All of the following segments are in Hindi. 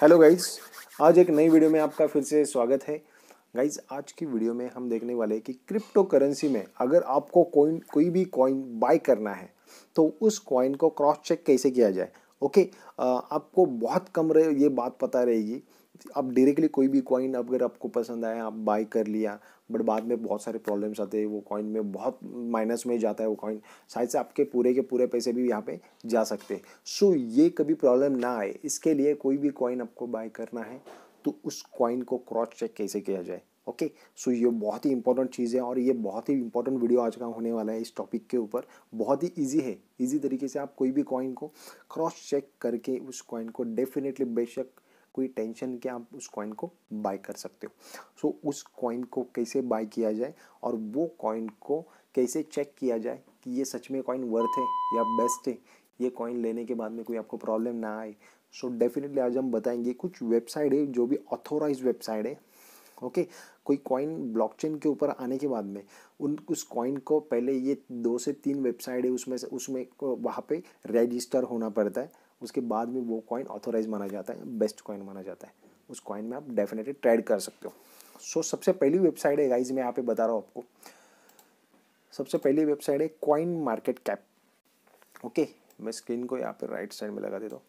हेलो गाइस आज एक नई वीडियो में आपका फिर से स्वागत है गाइस आज की वीडियो में हम देखने वाले हैं कि क्रिप्टो करेंसी में अगर आपको कोइन कोई भी कॉइन बाय करना है तो उस कॉइन को क्रॉस चेक कैसे किया जाए ओके आपको बहुत कम रहे ये बात पता रहेगी आप डायरेक्टली कोई भी कॉइन अगर आपको पसंद आया आप बाय कर लिया बट बाद में बहुत सारे प्रॉब्लम्स आते हैं वो कॉइन में बहुत माइनस में जाता है वो कॉइन शायद से आपके पूरे के पूरे पैसे भी यहाँ पे जा सकते हैं सो ये कभी प्रॉब्लम ना आए इसके लिए कोई भी कॉइन आपको बाय करना है तो उस कॉइन को क्रॉस चेक कैसे किया जाए ओके okay, सो so ये बहुत ही इंपॉर्टेंट चीज़ है और ये बहुत ही इंपॉर्टेंट वीडियो आज का होने वाला है इस टॉपिक के ऊपर बहुत ही इजी है इजी तरीके से आप कोई भी कॉइन को क्रॉस चेक करके उस कॉइन को डेफिनेटली बेशक कोई टेंशन के आप उस कॉइन को बाय कर सकते हो सो so, उस कॉइन को कैसे बाय किया जाए और वो कॉइन को कैसे चेक किया जाए कि ये सच में कॉइन वर्थ है या बेस्ट है ये कॉइन लेने के बाद में कोई आपको प्रॉब्लम ना आए सो so, डेफिनेटली आज हम बताएंगे कुछ वेबसाइट है जो भी ऑथोराइज वेबसाइट है ओके okay, कोई कॉइन ब्लॉकचेन के ऊपर आने के बाद में उन उस कॉइन को पहले ये दो से तीन वेबसाइट है उसमें से उसमें वहाँ पे रजिस्टर होना पड़ता है उसके बाद में वो कॉइन ऑथोराइज माना जाता है बेस्ट कॉइन माना जाता है उस कॉइन में आप डेफिनेटली ट्रेड कर सकते हो सो so, सबसे पहली वेबसाइट है गाइज मैं यहाँ पे बता रहा हूँ आपको सबसे पहली वेबसाइट है कॉइन मार्केट कैप ओके मैं स्क्रीन को यहाँ पे राइट साइड में लगा देता हूँ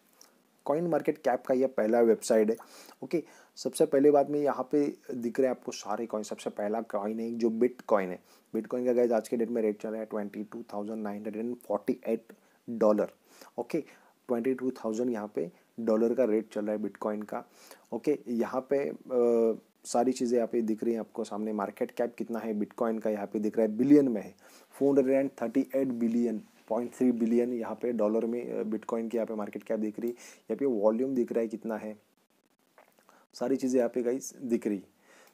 कॉइन मार्केट कैप का यह पहला वेबसाइट है ओके सबसे पहले बात में यहाँ पे दिख रहे हैं आपको सारे कॉइन सबसे पहला कॉइन है जो बिट कॉइन है बिट कॉइन का गाइज आज के डेट में रेट चल रहा है twenty dollar okay okay. Twenty two thousand यहाँ पे डॉलर का रेट चल रहा है बिटकॉइन का ओके यहाँ पे आ, सारी चीज़ें यहाँ पे दिख रही हैं आपको सामने मार्केट कैप कितना है बिटकॉइन का यहाँ पे दिख रहा है बिलियन में है four hundred and thirty eight billion point three billion यहाँ पे डॉलर में बिटकॉइन की यहाँ पे मार्केट कैप दिख रही है यहाँ पे वॉल्यूम दिख रहा है कितना है सारी चीज़ें यहाँ पे गई दिख रही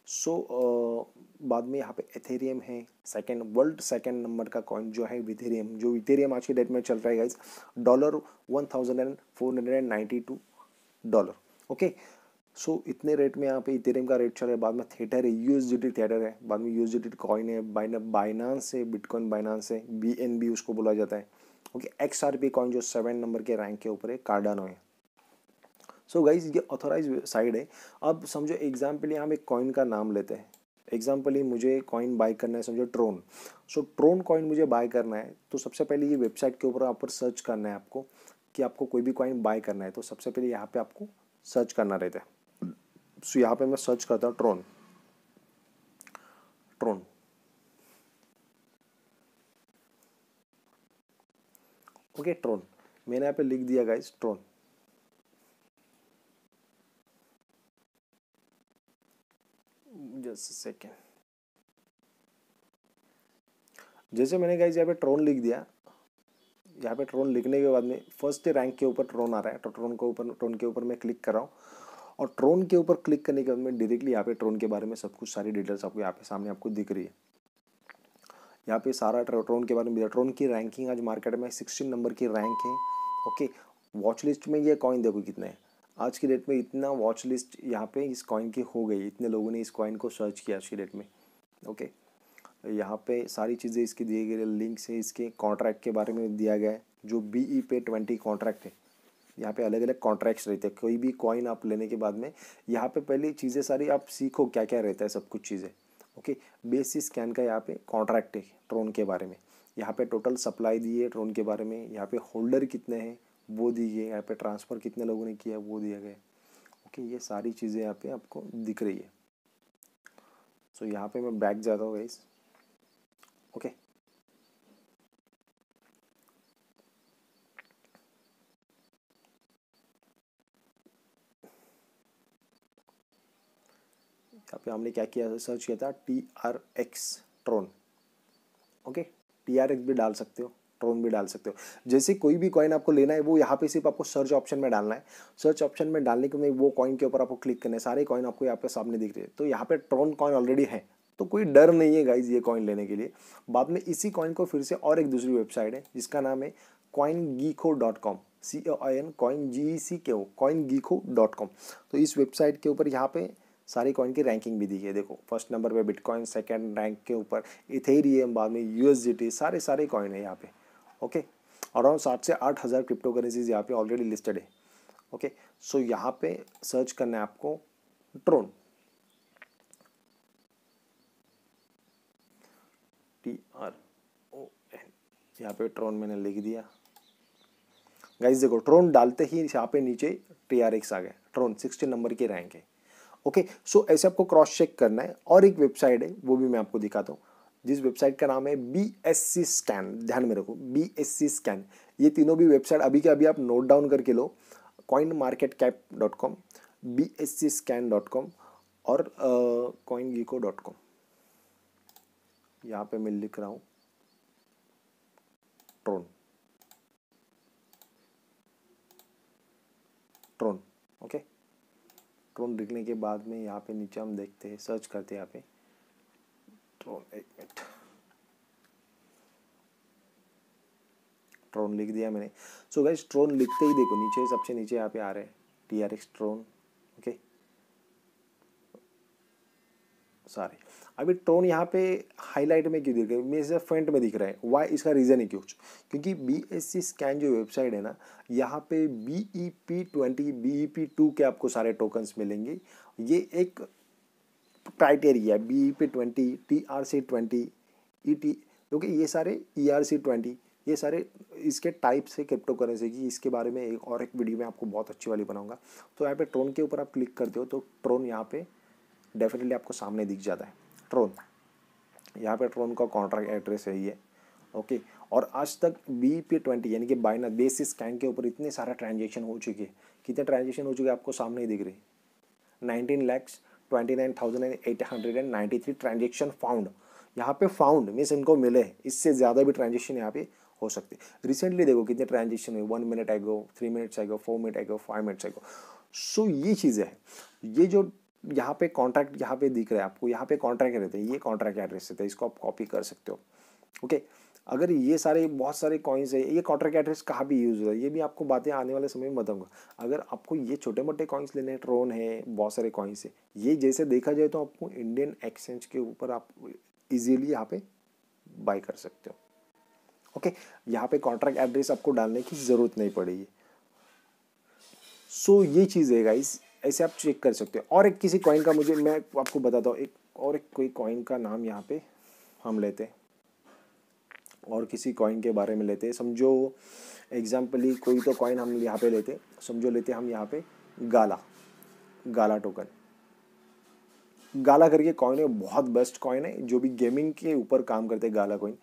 सो so, uh, बाद में यहाँ पे एथेरियम है सेकेंड वर्ल्ड सेकेंड नंबर का कॉइन जो है विथेरियम जो विथेरियम आज के डेट में चल रहा है guys dollar one thousand and four hundred and ninety two dollar okay so इतने रेट में यहाँ पे इथेरियम का रेट चल रहा है बाद में थिएटर है यू यूएसडीटी थिएटर है बाद में यू एस यूएसडीटी कॉइन है बाइनांस है बिटकॉइन बाइनांस है बी उसको बोला जाता है okay X R P coin जो सेवन नंबर के रैंक के ऊपर है कार्डानो है सो so गाइज ये ऑथोराइज साइड है अब समझो एग्जाम्पल हम एक कॉइन का नाम लेते हैं एग्जाम्पल ही मुझे कॉइन बाय करना है समझो ट्रोन सो ट्रोन कॉइन मुझे बाय करना है तो सबसे पहले ये वेबसाइट के ऊपर आप पर सर्च करना है आपको कि आपको कोई भी कॉइन बाय करना है तो सबसे पहले यहाँ पे आपको सर्च करना रहता है सो यहाँ पे मैं सर्च करता हूँ ट्रोन ट्रोन ओके ट्रोन मैंने यहाँ पे लिख दिया गाइज ट्रोन जस्ट सेकेंड जैसे मैंने कहा यहाँ पे ट्रोन लिख दिया यहाँ पे ट्रोन लिखने के बाद में फर्स्ट रैंक के ऊपर ट्रोन आ रहा है तो ट्रोन के ऊपर ट्रोन के ऊपर मैं क्लिक कर रहा हूँ और ट्रोन के ऊपर क्लिक करने के बाद में डायरेक्टली यहाँ पे ट्रोन के बारे में सब कुछ सारी डिटेल्स आपको यहाँ पे सामने आपको दिख रही है यहाँ पे सारा ट्रोन के बारे में ट्रोन की रैंकिंग आज मार्केट में सिक्सटीन नंबर की रैंक है ओके वॉच लिस्ट में ये कॉइन देखो कितने हैं आज की डेट में इतना वॉच लिस्ट यहाँ पे इस कॉइन की हो गई इतने लोगों ने इस कॉइन को सर्च किया आज की डेट में ओके यहाँ पे सारी चीज़ें इसकी दिए गए लिंक्स है इसके कॉन्ट्रैक्ट के बारे में दिया गया है जो B E e P twenty contract है यहाँ पे अलग अलग कॉन्ट्रैक्ट्स रहते हैं कोई भी कॉइन आप लेने के बाद में यहाँ पे पहले चीज़ें सारी आप सीखो क्या क्या रहता है सब कुछ चीज़ें ओके बेसिस स्कैन का यहाँ पे कॉन्ट्रैक्ट है ट्रोन के बारे में यहाँ पे टोटल सप्लाई दी है ट्रोन के बारे में यहाँ पे होल्डर कितने हैं वो दी गई यहाँ पे ट्रांसफ़र कितने लोगों ने किया वो दिया गया ओके ये सारी चीज़ें यहाँ पे आपको दिख रही है सो so, यहाँ पे मैं बैक जाता हूँ गाइस ओके यहाँ पे हमने क्या किया सर्च किया था T R X Tron okay T R X भी डाल सकते हो टोन भी डाल सकते हो जैसे कोई भी कॉइन आपको लेना है वो यहाँ पे सिर्फ आपको सर्च ऑप्शन में डालना है सर्च ऑप्शन में डालने के वो कॉइन के ऊपर आपको क्लिक करना है सारे कॉइन आपको यहाँ पे सामने दिख रहे हैं तो यहाँ पे ट्रोन कॉइन ऑलरेडी है तो कोई डर नहीं है गाइज ये कॉइन लेने के लिए बाद में इसी कॉइन को फिर से और एक दूसरी वेबसाइट है जिसका नाम है coin gecko dot com C O I N coin G C K O coin gecko dot com तो इस वेबसाइट के ऊपर यहाँ पे सारी कॉइन की रैंकिंग भी दी है देखो फर्स्ट नंबर पे बिटकॉइन सेकंड रैंक के ऊपर इथेरियम बाद में यूएसजीटी सारे सारे कॉइन है यहाँ पे ओके अराउंड सात से आठ हज़ार क्रिप्टो करेंसीज यहाँ पे ऑलरेडी लिस्टेड है ओके सो यहाँ पे सर्च करना है आपको Tron T R O N यहाँ पे ट्रोन मैंने लिख दिया गाइस देखो ट्रोन डालते ही यहाँ पे नीचे टी आर एक्स आ गया ट्रोन सिक्सटी नंबर की रैंक है ओके सो ऐसे आपको क्रॉस चेक करना है और एक वेबसाइट है वो भी मैं आपको दिखाता हूँ जिस वेबसाइट का नाम है बी एस सी स्कैन ध्यान में रखो बी एस सी स्कैन ये तीनों भी वेबसाइट अभी के अभी आप नोट डाउन करके लो coin market cap dot com B S C scan dot com और कॉइन गीको डॉट कॉम यहाँ पर मैं लिख रहा हूँ ट्रोन ट्रोन ओके ट्रोन लिखने के बाद में यहाँ पे नीचे हम देखते हैं सर्च करते हैं यहाँ पे ट्रोल एक मिनट ट्रोन लिख दिया मैंने सो so गाइज ट्रोन लिखते ही देखो नीचे सबसे नीचे यहाँ पे आ रहे हैं T R X Tron okay sorry अभी ट्रोन यहाँ पे हाईलाइट में क्यों दिख रहे हैं मेरे से फ्रंट में दिख रहा है वाई इसका रीज़न ही क्यों क्योंकि बी एस सी स्कैन जो वेबसाइट है ना यहाँ पे B E P twenty B E P two के आपको सारे टोकन्स मिलेंगे ये एक criteria B P twenty T R C twenty E T क्योंकि ये सारे ई आर सी ट्वेंटी ये सारे इसके टाइप्स है क्रिप्टो करेंसी की इसके बारे में एक और एक वीडियो में आपको बहुत अच्छी वाली बनाऊंगा तो यहाँ पे ट्रोन के ऊपर आप क्लिक करते हो तो ट्रोन यहाँ पे डेफिनेटली आपको सामने दिख जाता है ट्रोन यहाँ पे ट्रोन का कॉन्ट्रैक्ट एड्रेस है ये ओके और आज तक बी पी ट्वेंटी यानी कि बाइना बेसिस स्कैन के ऊपर इतने सारे ट्रांजेक्शन हो चुके हैं कितने ट्रांजेक्शन हो चुके हैं आपको सामने ही दिख रही nineteen lakhs twenty nine thousand and eight hundred and ninety three transaction found यहाँ पे फाउंड मीन्स इनको मिले इससे ज़्यादा भी ट्रांजेक्शन यहाँ पे हो सकते रिसेंटली देखो कितने ट्रांजेक्शन हुए one minute ago three minutes ago four minute ago five minutes ago so ये चीज़ें हैं ये जो यहाँ पे कॉन्ट्रैक्ट यहाँ पे दिख रहा है आपको यहाँ पे कॉन्ट्रैक्ट रहते हैं ये कॉन्ट्रैक्ट एड्रेस रहता है इसको आप कॉपी कर सकते हो ओके okay? अगर ये सारे बहुत सारे कॉइन्स है ये कॉटर के एड्रेस कहाँ भी यूज़ रहा है ये भी आपको बातें आने वाले समय में बताऊंगा अगर आपको ये छोटे मोटे कॉइन्स लेने ट्रोन है बहुत सारे कॉइन्स है ये जैसे देखा जाए तो आपको इंडियन एक्सचेंज के ऊपर आप इजीली यहाँ पे बाई कर सकते हो ओके यहाँ पे कॉन्ट्रैक्ट एड्रेस आपको डालने की ज़रूरत नहीं पड़ेगी सो so, ये चीज़ है गाइस ऐसे आप चेक कर सकते हो और एक किसी कॉइन का मुझे मैं आपको बताता हूँ एक और एक कोई कॉइन का नाम यहाँ पे हम लेते हैं और किसी कॉइन के बारे में लेते हैं समझो एग्जाम्पली कोई तो कॉइन हम यहाँ पे लेते समझो लेते हम यहाँ पे गाला गाला टोकन गाला करके कॉइन है बहुत बेस्ट कॉइन है जो भी गेमिंग के ऊपर काम करते हैं गाला कॉइन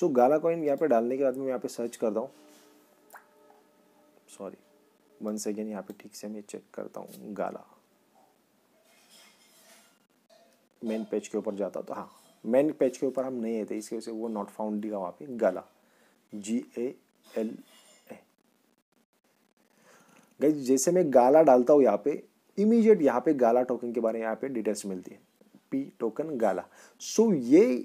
सो गाला कॉइन यहाँ पे डालने के बाद में यहाँ पे सर्च करता हूँ सॉरी वन सेकेंड यहाँ पे ठीक से मैं चेक करता हूँ गाला मेन पेज के ऊपर जाता तो हाँ मेन पेज के ऊपर हम नहीं आए थे इसकी वजह से वो नॉट फाउंड दिया वहाँ पे गला जी ए एल ए गई जैसे मैं गाला डालता हूँ यहाँ पे इमीजिएट यहाँ पे गाला टोकन के बारे में यहाँ पे डिटेल्स मिलती है P token Gala so so, ये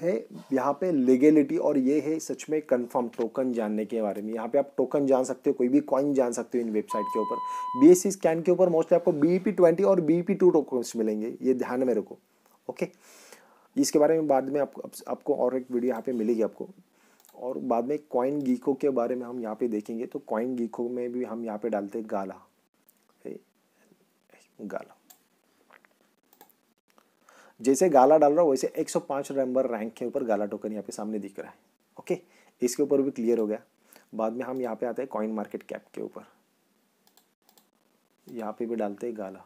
है यहाँ पे लीगेलिटी और ये है सच में कंफर्म टोकन जानने के बारे में यहाँ पे आप टोकन जान सकते हो कोई भी कॉइन जान सकते हो इन वेबसाइट के ऊपर बी स्कैन के ऊपर मोस्टली आपको बी पी ट्वेंटी और बी पी टू टोकन मिलेंगे ये ध्यान में रखो ओके okay? इसके बारे में बाद में आपको आपको और एक वीडियो यहाँ पे मिलेगी आपको और बाद में कॉइन गीको के बारे में हम यहाँ पे देखेंगे तो कॉइन गीको में भी हम यहाँ पे डालते हैं गाला गाला जैसे गाला डाल रहा हूँ वैसे 105 नंबर रैंक के ऊपर गाला टोकन यहाँ पे सामने दिख रहा है ओके इसके ऊपर भी क्लियर हो गया बाद में हम यहाँ पे आते हैं कॉइन मार्केट कैप के ऊपर यहाँ पे भी डालते हैं गाला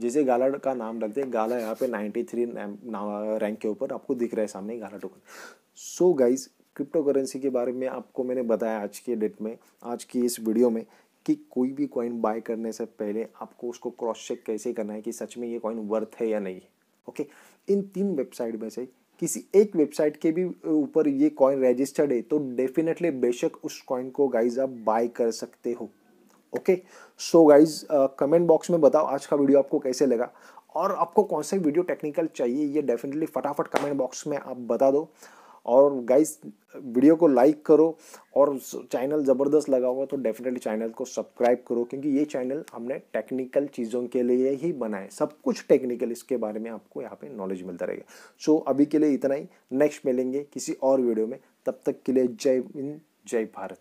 जिसे गाला का नाम रख दें गाला यहाँ पे नाइन्टी थ्री रैंक के ऊपर आपको दिख रहा है सामने Gala token so guys crypto currency के बारे में आपको मैंने बताया आज के डेट में आज की इस वीडियो में कि कोई भी कॉइन बाय करने से पहले आपको उसको क्रॉस चेक कैसे करना है कि सच में ये कॉइन वर्थ है या नहीं ओके इन तीन वेबसाइट में से किसी एक वेबसाइट के भी ऊपर ये कॉइन रजिस्टर्ड है तो डेफिनेटली बेशक उस कॉइन को गाइज आप बाय कर सकते हो okay so guys comment box में बताओ आज का वीडियो आपको कैसे लगा और आपको कौन सा वीडियो टेक्निकल चाहिए ये डेफिनेटली फटाफट कमेंट बॉक्स में आप बता दो और गाइज वीडियो को लाइक करो और चैनल ज़बरदस्त लगा हुआ तो डेफिनेटली चैनल को सब्सक्राइब करो क्योंकि ये चैनल हमने टेक्निकल चीज़ों के लिए ही बनाए सब कुछ टेक्निकल इसके बारे में आपको यहाँ पे नॉलेज मिलता रहेगा सो so, अभी के लिए इतना ही नेक्स्ट मिलेंगे किसी और वीडियो में तब तक के लिए जय हिंद जय भारत